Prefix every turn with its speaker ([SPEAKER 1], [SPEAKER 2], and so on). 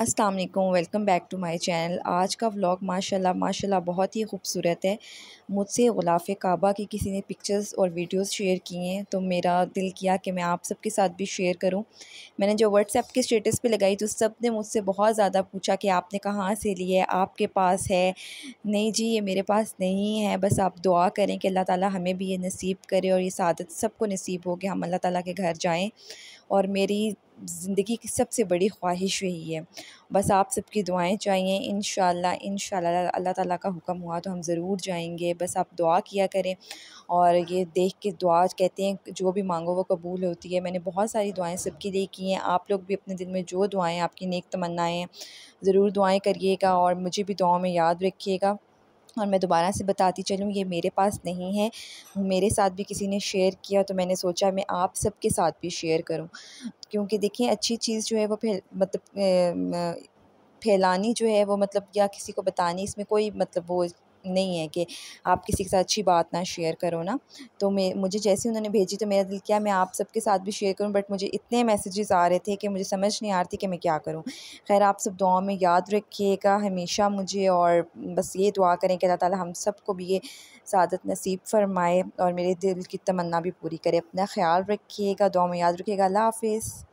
[SPEAKER 1] अस्सलाम वालेकुम welcome back to my channel आज का व्लॉग माशाल्लाह माशाल्लाह बहुत ही खूबसूरत है मुझसे गुलाफ काबा की किसी ने पिक्चर्स और वीडियोस शेयर किए हैं तो मेरा दिल किया कि मैं आप सबके साथ भी शेयर करूं मैंने जो व्हाट्सएप के स्टेटस पे लगाई तो सब ने मुझसे बहुत ज़्यादा पूछा कि आपने कहाँ से लिया है आपके पास है नहीं जी ये मेरे पास नहीं है बस आप दुआ करें कि अल्लाह ताली हमें भी ये नसीब करे और ये सदत सबको नसीब हो कि हम अल्लाह ताली के घर जाएँ और मेरी ज़िंदगी की सबसे बड़ी ख्वाहिश यही है बस आप सबकी दुआएं चाहिए इन इन अल्लाह ताला का हुक्म हुआ तो हम ज़रूर जाएंगे बस आप दुआ किया करें और ये देख के दुआ कहते हैं जो भी मांगो वो कबूल होती है मैंने बहुत सारी दुआएं सबकी देखी हैं आप लोग भी अपने दिल में जो दुआएं आपकी नेक तमन्नाएं ज़रूर दुआएं करिएगा और मुझे भी दुआओं में याद रखिएगा और मैं दोबारा से बताती चलूँ ये मेरे पास नहीं है मेरे साथ भी किसी ने शेयर किया तो मैंने सोचा मैं आप सबके साथ भी शेयर करूँ क्योंकि देखिए अच्छी चीज़ जो है वो फैल मतलब फैलानी जो है वो मतलब या किसी को बतानी इसमें कोई मतलब वो नहीं है कि आप किसी के साथ अच्छी बात ना शेयर करो ना तो मैं मुझे जैसे उन्होंने भेजी तो मेरा दिल किया मैं आप सबके साथ भी शेयर करूं बट मुझे इतने मैसेजेस आ रहे थे कि मुझे समझ नहीं आ रही थी कि मैं क्या करूं खैर आप सब दुआ में याद रखिएगा हमेशा मुझे और बस ये दुआ करें कि अल्लाह ताला हम सबको भी ये सादत नसीब फरमाए और मेरे दिल की तमन्ना भी पूरी करे अपना ख्याल रखिएगा दुआ में याद रखिएगा अल्लाह हाफिज़